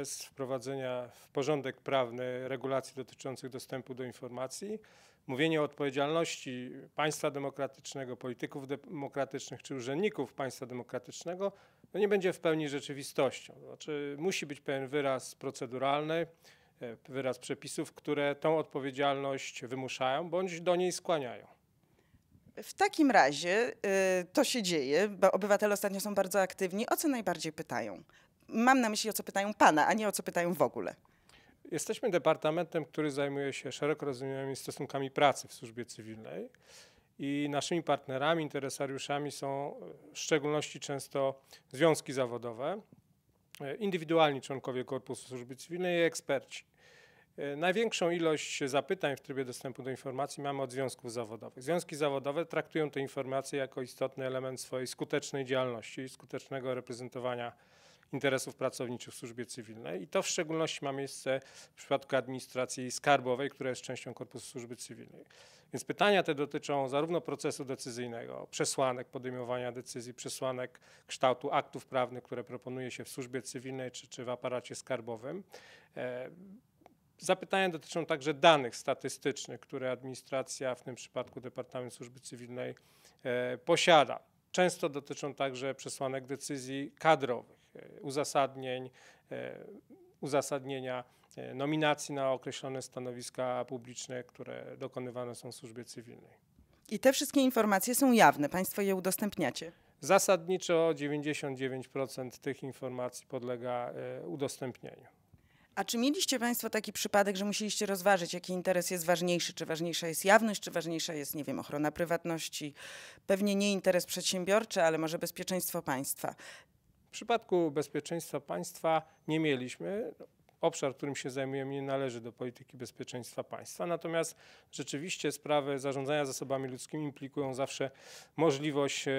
bez wprowadzenia w porządek prawny regulacji dotyczących dostępu do informacji. Mówienie o odpowiedzialności państwa demokratycznego, polityków demokratycznych czy urzędników państwa demokratycznego no nie będzie w pełni rzeczywistością. Znaczy, musi być pewien wyraz proceduralny, e, wyraz przepisów, które tą odpowiedzialność wymuszają bądź do niej skłaniają. W takim razie y, to się dzieje, bo obywatele ostatnio są bardzo aktywni. O co najbardziej pytają? mam na myśli, o co pytają pana, a nie o co pytają w ogóle. Jesteśmy departamentem, który zajmuje się szeroko rozumianymi stosunkami pracy w służbie cywilnej i naszymi partnerami, interesariuszami są w szczególności często związki zawodowe, indywidualni członkowie Korpusu Służby Cywilnej i eksperci. Największą ilość zapytań w trybie dostępu do informacji mamy od związków zawodowych. Związki zawodowe traktują te informacje jako istotny element swojej skutecznej działalności, skutecznego reprezentowania interesów pracowniczych w służbie cywilnej i to w szczególności ma miejsce w przypadku administracji skarbowej, która jest częścią korpusu służby cywilnej. Więc pytania te dotyczą zarówno procesu decyzyjnego, przesłanek podejmowania decyzji, przesłanek kształtu aktów prawnych, które proponuje się w służbie cywilnej czy, czy w aparacie skarbowym. E, zapytania dotyczą także danych statystycznych, które administracja, w tym przypadku Departament Służby Cywilnej, e, posiada. Często dotyczą także przesłanek decyzji kadrowych. E, uzasadnień, e, uzasadnienia e, nominacji na określone stanowiska publiczne, które dokonywane są w służbie cywilnej. I te wszystkie informacje są jawne, Państwo je udostępniacie? Zasadniczo 99% tych informacji podlega udostępnieniu. A czy mieliście Państwo taki przypadek, że musieliście rozważyć, jaki interes jest ważniejszy? Czy ważniejsza jest jawność, czy ważniejsza jest, nie wiem, ochrona prywatności? Pewnie nie interes przedsiębiorczy, ale może bezpieczeństwo państwa. W przypadku bezpieczeństwa państwa nie mieliśmy. Obszar, którym się zajmujemy, nie należy do polityki bezpieczeństwa państwa. Natomiast rzeczywiście sprawy zarządzania zasobami ludzkimi implikują zawsze możliwość e,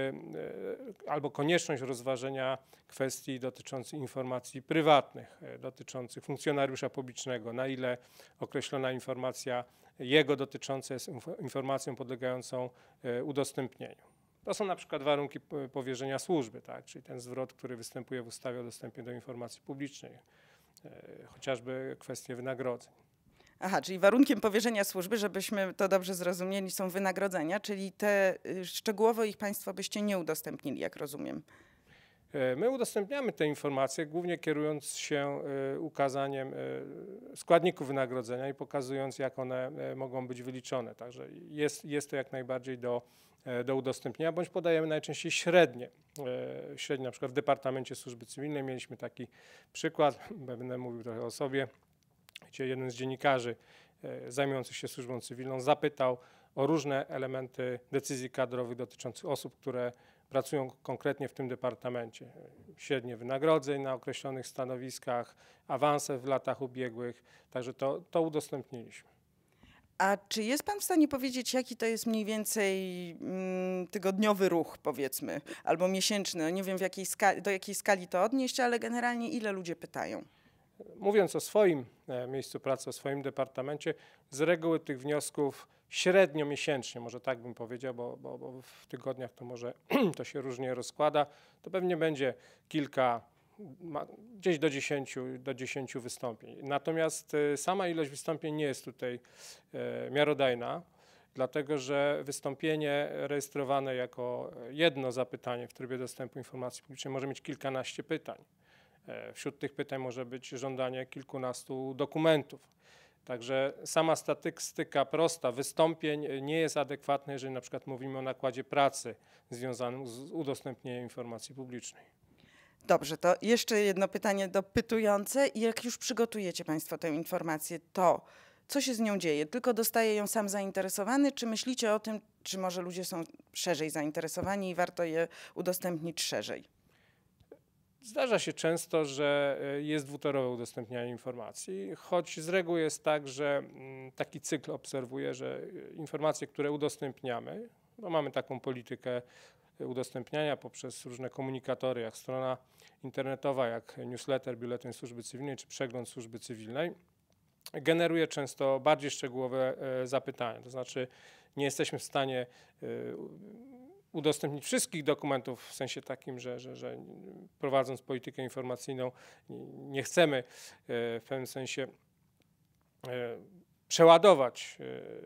e, albo konieczność rozważenia kwestii dotyczących informacji prywatnych, e, dotyczących funkcjonariusza publicznego, na ile określona informacja jego dotycząca jest informacją podlegającą udostępnieniu. To są na przykład warunki powierzenia służby, tak? czyli ten zwrot, który występuje w ustawie o dostępie do informacji publicznej, e, chociażby kwestie wynagrodzeń. Aha, czyli warunkiem powierzenia służby, żebyśmy to dobrze zrozumieli, są wynagrodzenia, czyli te y, szczegółowo ich Państwo byście nie udostępnili, jak rozumiem. E, my udostępniamy te informacje głównie kierując się e, ukazaniem e, składników wynagrodzenia i pokazując, jak one mogą być wyliczone. Także jest, jest to jak najbardziej do, do udostępnienia, bądź podajemy najczęściej średnie. Średnie na przykład w Departamencie Służby Cywilnej mieliśmy taki przykład, będę mówił trochę o sobie, gdzie jeden z dziennikarzy zajmujących się służbą cywilną zapytał o różne elementy decyzji kadrowych dotyczących osób, które pracują konkretnie w tym departamencie. Średnie wynagrodzeń na określonych stanowiskach, awanse w latach ubiegłych, także to, to udostępniliśmy. A czy jest Pan w stanie powiedzieć, jaki to jest mniej więcej mm, tygodniowy ruch, powiedzmy, albo miesięczny? No nie wiem, jakiej do jakiej skali to odnieść, ale generalnie ile ludzie pytają? mówiąc o swoim e, miejscu pracy, o swoim departamencie, z reguły tych wniosków średnio miesięcznie, może tak bym powiedział, bo, bo, bo w tygodniach to może to się różnie rozkłada, to pewnie będzie kilka, gdzieś do 10, do 10 wystąpień. Natomiast e, sama ilość wystąpień nie jest tutaj e, miarodajna dlatego że wystąpienie rejestrowane jako jedno zapytanie w trybie dostępu informacji publicznej może mieć kilkanaście pytań. E, wśród tych pytań może być żądanie kilkunastu dokumentów. Także sama statystyka prosta wystąpień nie jest adekwatna, jeżeli na przykład mówimy o nakładzie pracy związanym z udostępnieniem informacji publicznej. Dobrze, to jeszcze jedno pytanie dopytujące. Jak już przygotujecie Państwo tę informację, to co się z nią dzieje? Tylko dostaje ją sam zainteresowany? Czy myślicie o tym, czy może ludzie są szerzej zainteresowani i warto je udostępnić szerzej? Zdarza się często, że e, jest dwutorowe udostępnianie informacji, choć z reguły jest tak, że mm, taki cykl obserwuję, że e, informacje, które udostępniamy, bo no mamy taką politykę e, udostępniania poprzez różne komunikatory, jak strona internetowa, jak newsletter, biuletyn służby cywilnej czy przegląd służby cywilnej, generuje często bardziej szczegółowe zapytania. To znaczy, nie jesteśmy w stanie udostępnić wszystkich dokumentów w sensie takim, że, że, że prowadząc politykę informacyjną nie chcemy e, w pewnym sensie e, przeładować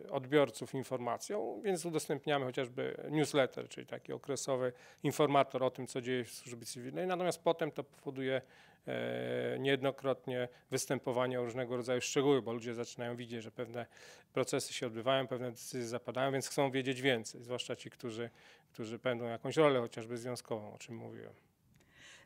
e, odbiorców informacją, więc udostępniamy chociażby newsletter, czyli taki okresowy informator o tym, co dzieje się w służbie cywilnej. Natomiast potem to powoduje e, niejednokrotnie występowanie różnego rodzaju szczegóły, bo ludzie zaczynają widzieć, że pewne procesy się odbywają, pewne decyzje zapadają, więc chcą wiedzieć więcej, zwłaszcza ci, którzy, którzy pełnią jakąś rolę, chociażby związkową, o czym mówiłem.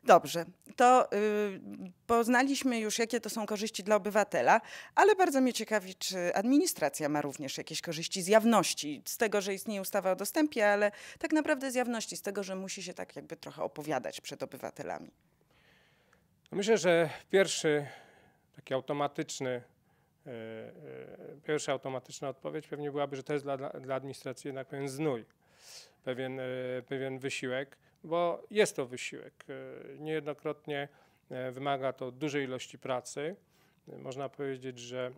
Dobrze, to yy, poznaliśmy już, jakie to są korzyści dla obywatela, ale bardzo mnie ciekawi, czy administracja ma również jakieś korzyści z jawności, z tego, że istnieje ustawa o dostępie, ale tak naprawdę z jawności, z tego, że musi się tak jakby trochę opowiadać przed obywatelami. Myślę, że pierwszy taki automatyczny, y, y, pierwsza automatyczna odpowiedź pewnie byłaby, że to jest dla, dla administracji jednak pewien znój, pewien, y, pewien wysiłek bo jest to wysiłek. E, niejednokrotnie e, wymaga to dużej ilości pracy. E, można powiedzieć, że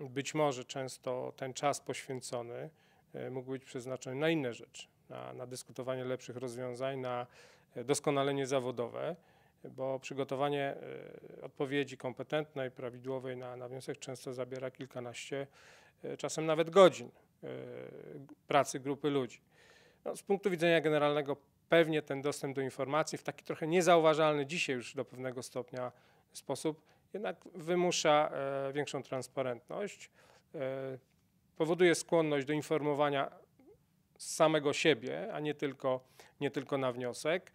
być może często ten czas poświęcony mógł być przeznaczony na inne rzeczy, na, na dyskutowanie lepszych rozwiązań, na doskonalenie zawodowe, bo przygotowanie odpowiedzi kompetentnej, prawidłowej na, na wniosek często zabiera kilkanaście, czasem nawet godzin pracy grupy ludzi. No, z punktu widzenia generalnego pewnie ten dostęp do informacji w taki trochę niezauważalny dzisiaj już do pewnego stopnia sposób jednak wymusza e, większą transparentność, e, powoduje skłonność do informowania samego siebie, a nie tylko, nie tylko na wniosek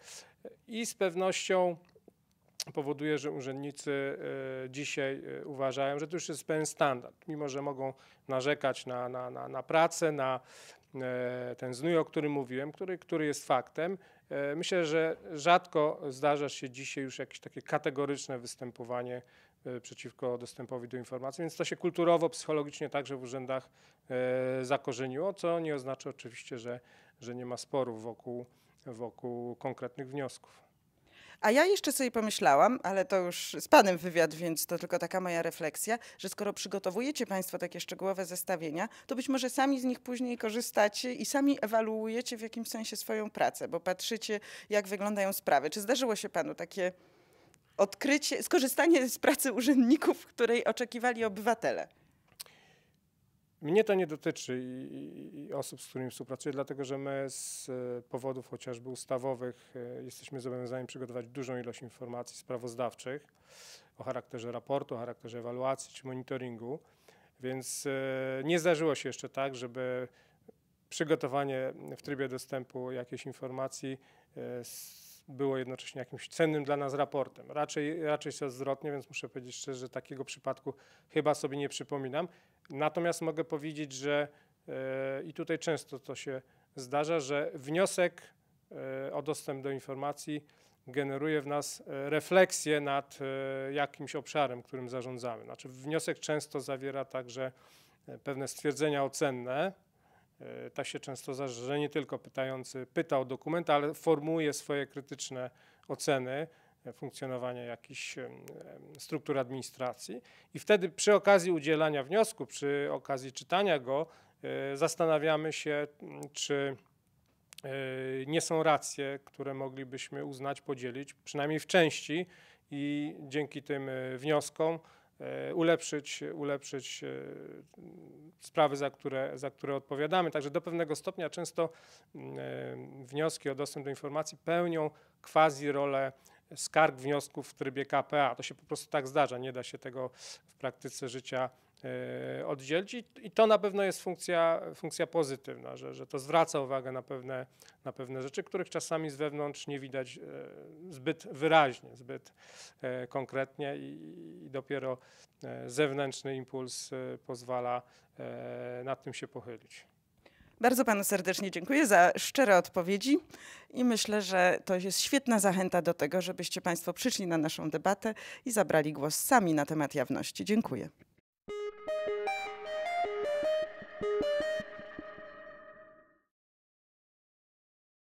i z pewnością powoduje, że urzędnicy e, dzisiaj uważają, że to już jest pewien standard, mimo że mogą narzekać na, na, na, na pracę, na, E, ten znój, o którym mówiłem, który, który jest faktem. E, myślę, że rzadko zdarza się dzisiaj już jakieś takie kategoryczne występowanie e, przeciwko dostępowi do informacji, więc to się kulturowo, psychologicznie także w urzędach zakorzeniło, co nie oznacza oczywiście, że, że nie ma sporów wokół, wokół konkretnych wniosków. A ja jeszcze sobie pomyślałam, ale to już z panem wywiad, więc to tylko taka moja refleksja, że skoro przygotowujecie państwo takie szczegółowe zestawienia, to być może sami z nich później korzystacie i sami ewaluujecie w jakimś sensie swoją pracę, bo patrzycie, jak wyglądają sprawy. Czy zdarzyło się panu takie odkrycie, skorzystanie z pracy urzędników, której oczekiwali obywatele? Mnie to nie dotyczy i, i, osób, z którymi współpracuję, dlatego że my z e, powodów chociażby ustawowych e, jesteśmy zobowiązani przygotować dużą ilość informacji sprawozdawczych o charakterze raportu, o charakterze ewaluacji czy monitoringu, więc e, nie zdarzyło się jeszcze tak, żeby przygotowanie w trybie dostępu jakiejś informacji było jednocześnie jakimś cennym dla nas raportem. Raczej, raczej się odwrotnie, więc muszę powiedzieć szczerze, że takiego przypadku chyba sobie nie przypominam. Natomiast mogę powiedzieć, że e, i tutaj często to się zdarza, że wniosek e, o dostęp do informacji generuje w nas e, refleksję nad jakimś obszarem, którym zarządzamy. Znaczy, wniosek często zawiera także pewne stwierdzenia ocenne. Tak się często zdarza, że nie tylko pytający pyta o dokument, ale formułuje swoje krytyczne oceny funkcjonowania jakichś struktur administracji. I wtedy przy okazji udzielania wniosku, przy okazji czytania go, e, zastanawiamy się, czy e, nie są racje, które moglibyśmy uznać, podzielić, przynajmniej w części i dzięki tym e, wnioskom ulepszyć, ulepszyć sprawy, za które, za które odpowiadamy. Także do pewnego stopnia często wnioski o dostęp do informacji pełnią quasi rolę skarg, wniosków w trybie KPA. To się po prostu tak zdarza, nie da się tego w praktyce życia e, oddzielić i to na pewno jest funkcja, funkcja pozytywna, że, że to zwraca uwagę na pewne, na pewne rzeczy, których czasami z wewnątrz nie widać e, zbyt wyraźnie, zbyt e, konkretnie i, i dopiero zewnętrzny impuls pozwala nad tym się pochylić. Bardzo panu serdecznie dziękuję za szczere odpowiedzi i myślę, że to jest świetna zachęta do tego, żebyście państwo przyszli na naszą debatę i zabrali głos sami na temat jawności. Dziękuję.